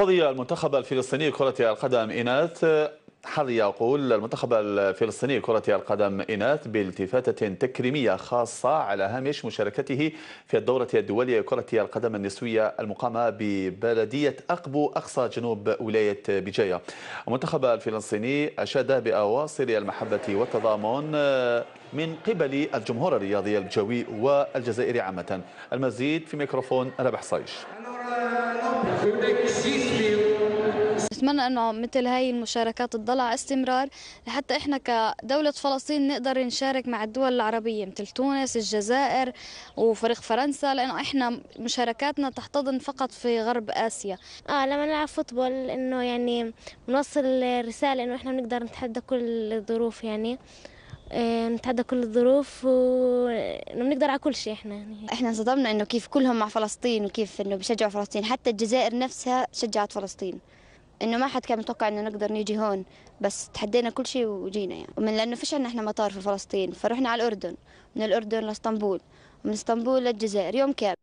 حظي المنتخب الفلسطيني كرة القدم إناث حظي يقول المنتخب الفلسطيني كرة القدم إناث بالتفاتة تكريمية خاصة على هامش مشاركته في الدورة الدولية كرة القدم النسوية المقامة ببلدية أقبو أقصى جنوب ولاية بجاية المنتخب الفلسطيني أشاد بأواصر المحبة والتضامن من قبل الجمهور الرياضي الجوي والجزائري عامة المزيد في ميكروفون ربح صيش بتمنى انه مثل هاي المشاركات تضلها استمرار لحتى احنا كدوله فلسطين نقدر نشارك مع الدول العربيه مثل تونس الجزائر وفريق فرنسا لانه احنا مشاركاتنا تحتضن فقط في غرب اسيا اه لما نلعب فوتبول انه يعني بنوصل رساله انه احنا بنقدر نتحدى كل الظروف يعني آه، نتعدى كل الظروف بنقدر على كل شيء احنا يعني. احنا انصدمنا انه كيف كلهم مع فلسطين وكيف انه بيشجعوا فلسطين حتى الجزائر نفسها شجعت فلسطين انه ما حد كان متوقع انه نقدر نيجي هون بس تحدينا كل شيء وجينا يعني ومن لانه فيش عندنا احنا مطار في فلسطين فرحنا على الاردن من الاردن لاسطنبول ومن اسطنبول للجزائر يوم كامل